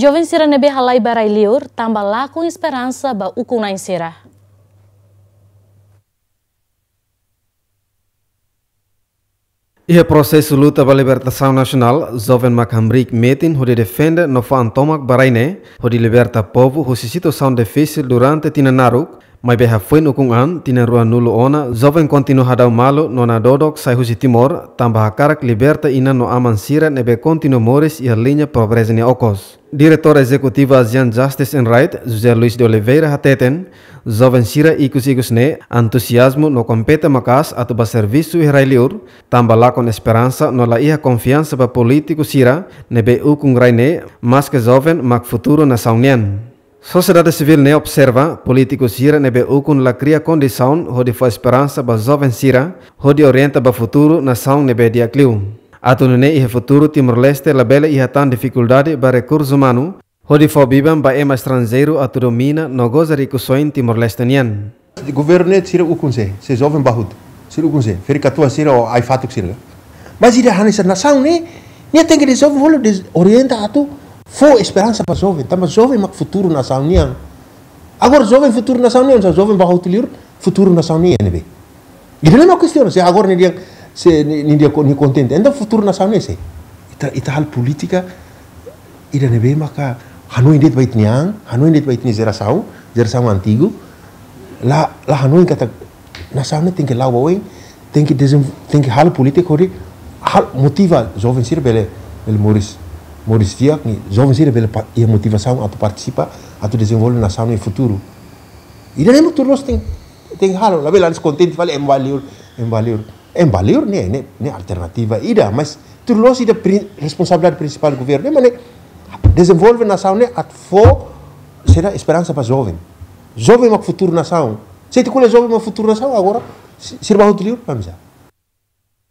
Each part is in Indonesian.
Jovem Sira Nebe Halai liur tambah laku esperança ba Ukunai Sira. Ia proses luta pela libertação nasional jovem Macambric Metin, onde defende no antomak tomac baraine, onde liberta povo, onde situação difícil durante Tina Naruk, mai beha ha foin an tina ruan nulu ona zoven kontinu hadau malu nona dodok sai husi timor tambah karak liberta ina no aman siran ebe kontinu moris ia linha okos diretor executiva asian justice and right José Luis de Oliveira hateten zoven sira ikus ikus ne antusiasmo no kompeta makas atu ba serviço israeliur tamba la con esperança no la ia confiança ba político sira nebe ukung rai ne maske zoven mak futuro na saunian Sociedade Civil ne observa políticos sira nebe ukun la cria condição hode foi esperança ba jovem sira hode orienta ba futuro nação nebe diakliu. Atunu ne ihe futuro Timor-Leste labele ihe tan dificuldade ba recurso humano hode foi biban ba ema estrangeiro atu domina no goza ricusoin Timor-Lestenian. Governo net sira ukun se, se jovem bahut, sira ukun se, ferikatua sira o aifatuk sira. Mas ida hanisa nação ne, ne tem que resolve holo orienta atu Vol esperança para jovem. Tá, mas jovem maak futuro na saunian. Agora jovem futuro na saunian. já jovem barra utilizar futuro na saunian. Né? E não é uma questão. Se agora ninguém se ninguém contente. Ainda futuro na saunian. Se ita ita hal política. ira nebe maka hanoi det bait niang, hanoi det bait ni zera zerasau antigo. La la hanoi kata nasaune tem que lá o tem que tem que hal político hal motiva jovem sir bele bele moris Maurício Tiago, jovens irem e a motivação a tu participar, a tu desenvolver nação no futuro. E daí no turno tem tem halo, lá eles contentes, vale, é valeu, é valeu. É valeu, né, né, né, alternativa, ida, mas turno se a responsabilidade principal do governo, né, mas desenvolve nação, né, a for será esperança para jovem. Jovem é uma futuro nação. Se te colhe jovem é uma futuro nação agora, sirva outro livro, vamos lá.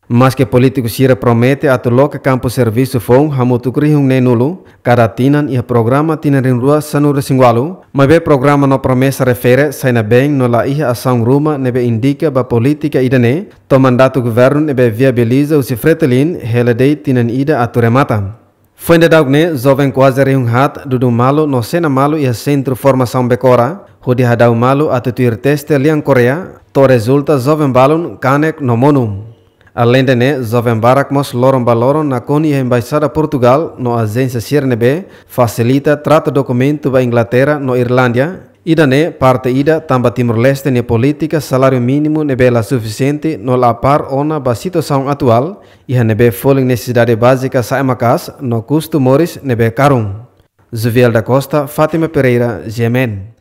Maske politikus político sira promete ato loca campo servisu fong hamutukrihung nenulu, cada tinan ia programa tinarin rua sanura singwalu, mabe programa no promesa refere saina beng no la iha ação ruma nebe indica ba politika idane, to mandato governo nebe viabiliza o sifretelin heladei tinan ida ato remata. Foi de daugne jovem quase hat dudu malu no sena malu ia centro formação becora, hudi hadau malu ato tuir teste liang Korea, to resulta jovem balun kanek no monum. Além de né, jovem baracmos loron baloron na coni embaixada Portugal no agência CNB facilita trata documento para Inglaterra no Irlândia Ida né parte ida tamba Timor-Leste na política salário mínimo ne é suficiente no la par ona ba situação atual e nebe foling necessidade básica sa emakas no custo moris nebe karung. Zuviel da Costa, Fátima Pereira, Gemen.